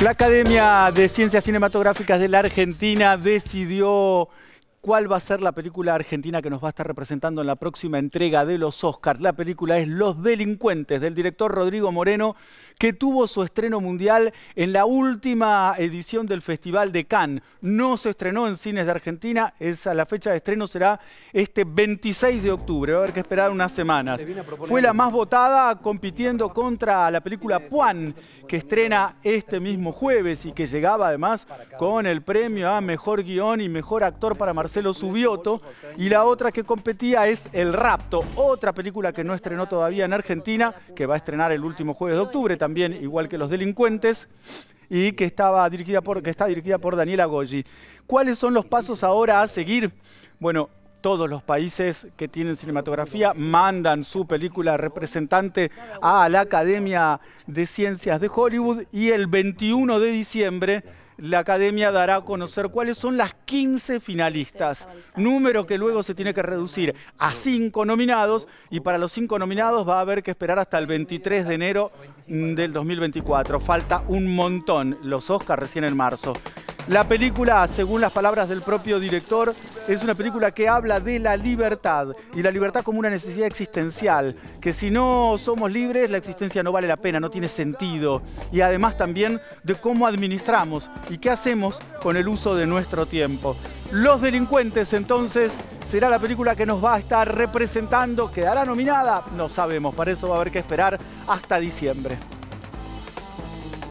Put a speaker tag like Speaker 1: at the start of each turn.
Speaker 1: La Academia de Ciencias Cinematográficas de la Argentina decidió cuál va a ser la película argentina que nos va a estar representando en la próxima entrega de los Oscars. La película es Los Delincuentes del director Rodrigo Moreno, que tuvo su estreno mundial en la última edición del Festival de Cannes. No se estrenó en cines de Argentina, la fecha de estreno será este 26 de octubre, va a haber que esperar unas semanas. Fue la más votada compitiendo contra la película Juan, que estrena este mismo jueves y que llegaba además con el premio a Mejor Guión y Mejor Actor para Marcelo subió Subioto. Y la otra que competía es El Rapto, otra película que no estrenó todavía en Argentina, que va a estrenar el último jueves de octubre, también igual que Los Delincuentes y que, estaba dirigida que está dirigida por Daniela Goyi. ¿Cuáles son los pasos ahora a seguir? Bueno, todos los países que tienen cinematografía mandan su película representante a la Academia de Ciencias de Hollywood y el 21 de diciembre la academia dará a conocer cuáles son las 15 finalistas, número que luego se tiene que reducir a 5 nominados y para los 5 nominados va a haber que esperar hasta el 23 de enero mm, del 2024. Falta un montón, los Oscars recién en marzo. La película, según las palabras del propio director, es una película que habla de la libertad y la libertad como una necesidad existencial, que si no somos libres la existencia no vale la pena, no tiene sentido. Y además también de cómo administramos y qué hacemos con el uso de nuestro tiempo. Los delincuentes entonces será la película que nos va a estar representando, quedará nominada, no sabemos, para eso va a haber que esperar hasta diciembre.